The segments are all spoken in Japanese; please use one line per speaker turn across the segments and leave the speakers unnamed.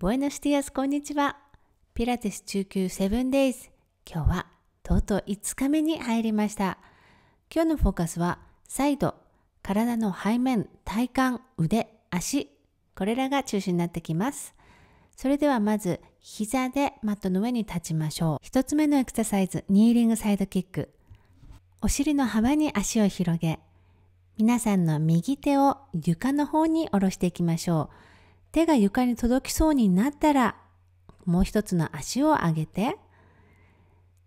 ボエナシティアス、こんにちは。ピラティス中級ブンデイズ。今日は、とうとう5日目に入りました。今日のフォーカスは、再度、体の背面、体幹、腕、足、これらが中心になってきます。それではまず、膝でマットの上に立ちましょう。1つ目のエクササイズ、ニーリングサイドキック。お尻の幅に足を広げ、皆さんの右手を床の方に下ろしていきましょう。手が床に届きそうになったら、もう一つの足を上げて、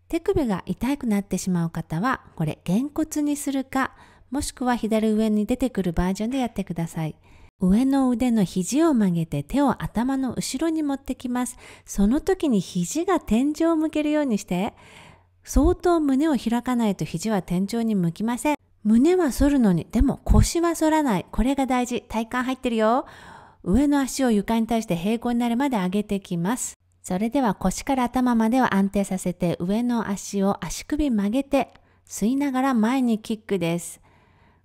手首が痛くなってしまう方は、これ、げんこつにするか、もしくは左上に出てくるバージョンでやってください。上の腕の肘を曲げて手を頭の後ろに持ってきます。その時に肘が天井を向けるようにして、相当胸を開かないと肘は天井に向きません。胸は反るのに、でも腰は反らない。これが大事。体幹入ってるよ。上の足を床に対して平行になるまで上げてきます。それでは腰から頭までを安定させて上の足を足首曲げて吸いながら前にキックです。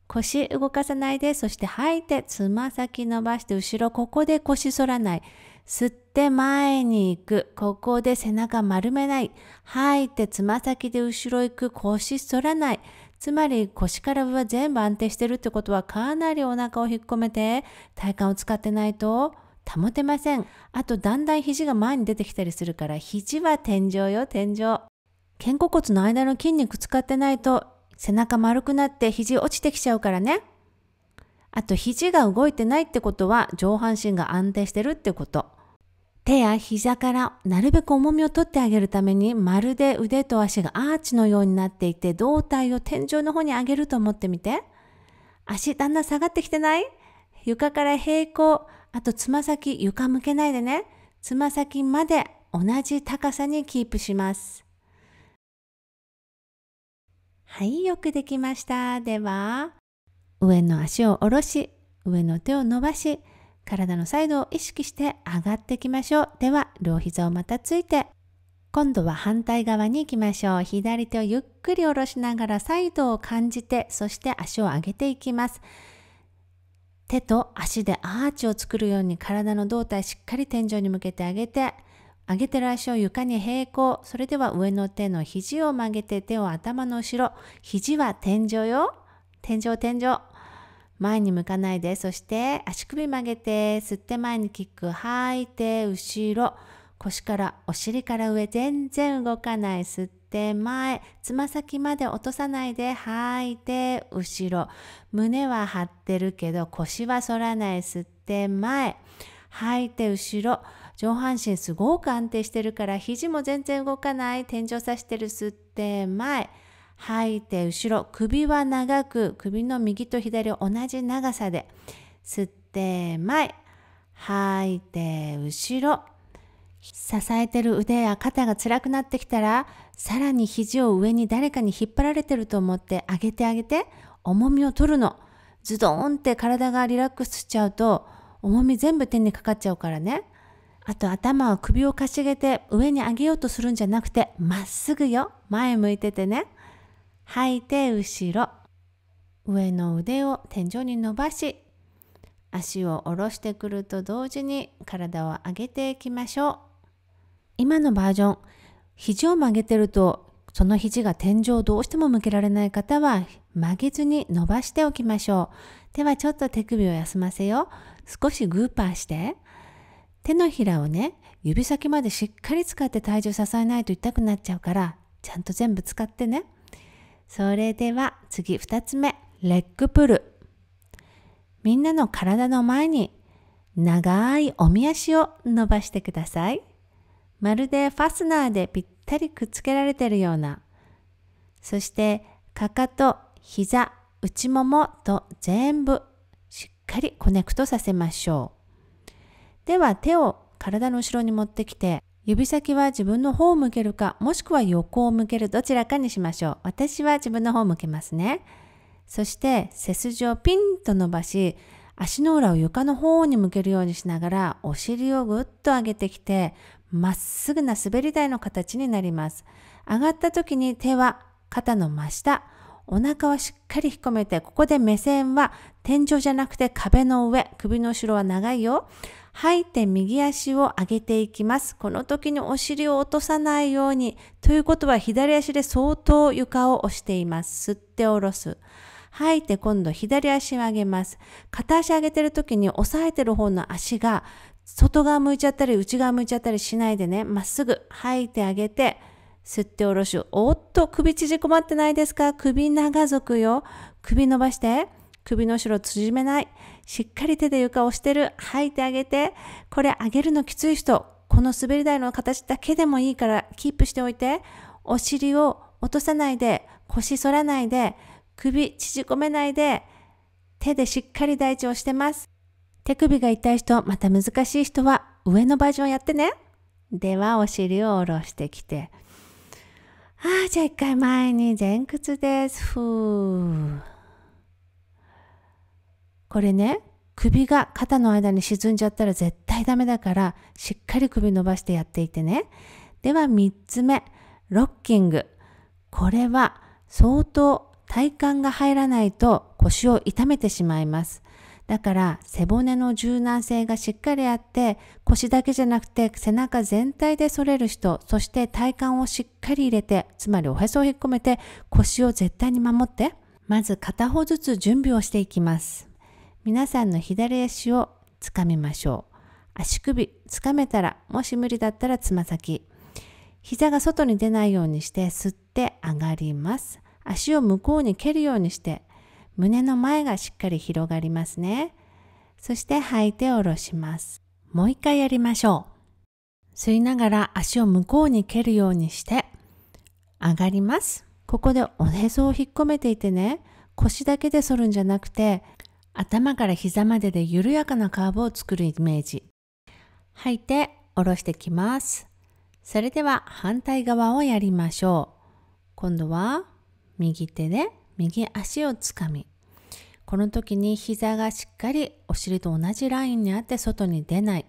腰動かさないで、そして吐いて、つま先伸ばして、後ろ、ここで腰反らない。吸って前に行く。ここで背中丸めない。吐いて、つま先で後ろ行く。腰反らない。つまり腰から上は全部安定してるってことはかなりお腹を引っ込めて体幹を使ってないと保てません。あとだんだん肘が前に出てきたりするから肘は天井よ天井。肩甲骨の間の筋肉使ってないと背中丸くなって肘落ちてきちゃうからね。あと肘が動いてないってことは上半身が安定してるってこと。手や膝からなるべく重みを取ってあげるためにまるで腕と足がアーチのようになっていて胴体を天井の方に上げると思ってみて足だんだん下がってきてない床から平行あとつま先床向けないでねつま先まで同じ高さにキープしますはいよくできましたでは上の足を下ろし上の手を伸ばし体のサイドを意識して上がってきましょう。では、両膝をまたついて、今度は反対側に行きましょう。左手をゆっくり下ろしながらサイドを感じて、そして足を上げていきます。手と足でアーチを作るように体の胴体しっかり天井に向けて上げて、上げてる足を床に平行。それでは上の手の肘を曲げて手を頭の後ろ。肘は天井よ。天井天井。前に向かないで、そして足首曲げて、吸って前にキック、吐いて、後ろ、腰から、お尻から上、全然動かない、吸って、前、つま先まで落とさないで、吐いて、後ろ、胸は張ってるけど、腰は反らない、吸って、前、吐いて、後ろ、上半身すごく安定してるから、肘も全然動かない、天井さしてる、吸って、前、吐いて後ろ、首は長く、首の右と左を同じ長さで、吸って前、吐いて後ろ、支えてる腕や肩が辛くなってきたら、さらに肘を上に誰かに引っ張られてると思って上げてあげて、重みを取るの。ズドンって体がリラックスしちゃうと、重み全部手にかかっちゃうからね。あと頭は首をかしげて上に上げようとするんじゃなくて、まっすぐよ。前向いててね。吐いて後ろ。上の腕を天井に伸ばし、足を下ろしてくると同時に体を上げていきましょう。今のバージョン、肘を曲げてると、その肘が天井をどうしても向けられない方は、曲げずに伸ばしておきましょう。ではちょっと手首を休ませよう。少しグーパーして。手のひらをね、指先までしっかり使って体重を支えないと痛くなっちゃうから、ちゃんと全部使ってね。それでは次2つ目、レッグプル。みんなの体の前に長いおみ足を伸ばしてください。まるでファスナーでぴったりくっつけられてるような。そして、かかと、膝、内ももと全部しっかりコネクトさせましょう。では手を体の後ろに持ってきて指先は自分の方を向けるか、もしくは横を向けるどちらかにしましょう。私は自分の方を向けますね。そして背筋をピンと伸ばし、足の裏を床の方に向けるようにしながら、お尻をぐっと上げてきて、まっすぐな滑り台の形になります。上がった時に手は肩の真下、お腹はしっかり引っ込めて、ここで目線は天井じゃなくて壁の上、首の後ろは長いよ。吐いて右足を上げていきます。この時にお尻を落とさないように。ということは左足で相当床を押しています。吸って下ろす。吐いて今度左足を上げます。片足上げてる時に押さえてる方の足が外側向いちゃったり内側向いちゃったりしないでね。まっすぐ吐いてあげて。吸って下ろし。おっと、首縮こまってないですか首長族よ。首伸ばして。首の後ろ縮めない。しっかり手で床を押してる。吐いてあげて。これ上げるのきつい人、この滑り台の形だけでもいいからキープしておいて。お尻を落とさないで、腰反らないで、首縮こめないで、手でしっかり大地をしてます。手首が痛い人、また難しい人は上のバージョンやってね。ではお尻を下ろしてきて。ああ、じゃあ一回前に前屈です。ふう。これね、首が肩の間に沈んじゃったら絶対ダメだから、しっかり首伸ばしてやっていてね。では3つ目、ロッキング。これは相当体幹が入らないと腰を痛めてしまいます。だから背骨の柔軟性がしっかりあって腰だけじゃなくて背中全体で反れる人そして体幹をしっかり入れてつまりおへそを引っ込めて腰を絶対に守ってまず片方ずつ準備をしていきます皆さんの左足をつかみましょう。足首つかめたら、もし無理だったらつま先。膝が外に出ないようにして吸って上がります。足を向こうに蹴るようにして胸の前がしっかり広がりますね。そして吐いて下ろします。もう一回やりましょう。吸いながら足を向こうに蹴るようにして上がります。ここでおへそを引っ込めていてね、腰だけで反るんじゃなくて頭から膝までで緩やかなカーブを作るイメージ。吐いて下ろしてきます。それでは反対側をやりましょう。今度は右手で右足をつかみ、この時に膝がしっかりお尻と同じラインにあって外に出ない。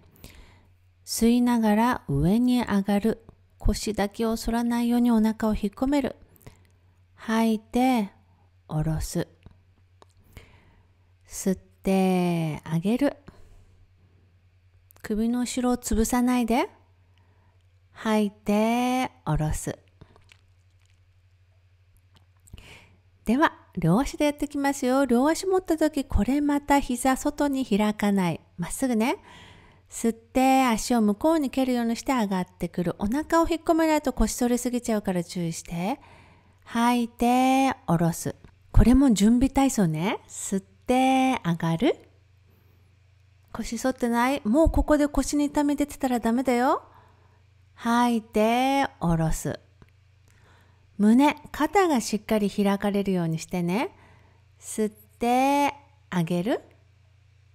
吸いながら上に上がる。腰だけを反らないようにお腹を引っ込める。吐いて、下ろす。吸ってあげる首の後ろを潰さないで吐いて下ろすでは両足でやっていきますよ両足持った時これまた膝外に開かないまっすぐね吸って足を向こうに蹴るようにして上がってくるお腹を引っ込めないと腰反りすぎちゃうから注意して吐いて下ろすこれも準備体操ね吸ってて上がる腰反ってないもうここで腰に痛み出てたらダメだよ。吐いて下ろす。胸、肩がしっかり開かれるようにしてね。吸って上げる。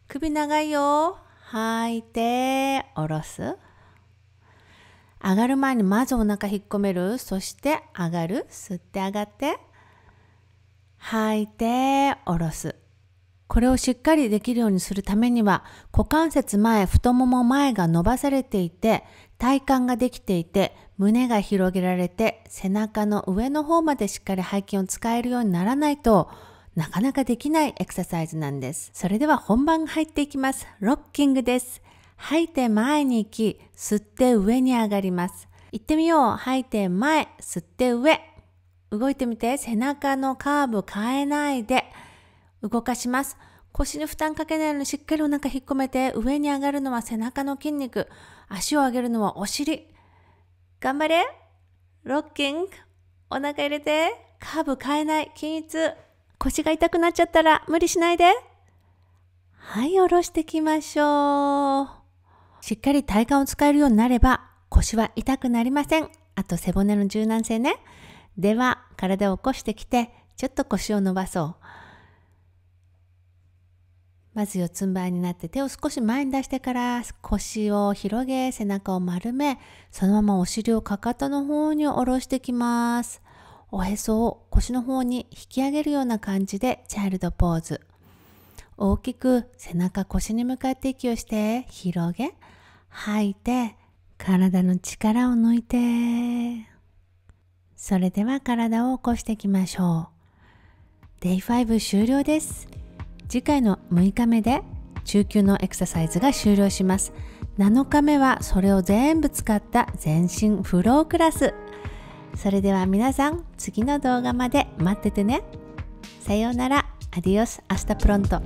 首長いよ。吐いて下ろす。上がる前にまずお腹引っ込める。そして上がる。吸って上がって。吐いて下ろす。これをしっかりできるようにするためには股関節前太もも前が伸ばされていて体幹ができていて胸が広げられて背中の上の方までしっかり背筋を使えるようにならないとなかなかできないエクササイズなんですそれでは本番入っていきますロッキングです吐いて前に行き吸って上に上がります行ってみよう吐いて前吸って上動いてみて背中のカーブ変えないで動かします。腰に負担かけないようにしっかりお腹引っ込めて、上に上がるのは背中の筋肉、足を上げるのはお尻。頑張れロッキングお腹入れて、カーブ変えない、均一。腰が痛くなっちゃったら無理しないで。はい、下ろしてきましょう。しっかり体幹を使えるようになれば、腰は痛くなりません。あと背骨の柔軟性ね。では、体を起こしてきて、ちょっと腰を伸ばそう。まず四つん這いになって手を少し前に出してから腰を広げ背中を丸めそのままお尻をかかとの方に下ろしてきますおへそを腰の方に引き上げるような感じでチャイルドポーズ大きく背中腰に向かって息をして広げ吐いて体の力を抜いてそれでは体を起こしていきましょう Day5 終了です次回の6日目で中級のエクササイズが終了します7日目はそれを全部使った全身フロークラスそれでは皆さん次の動画まで待っててねさようならアディオスアスタプロント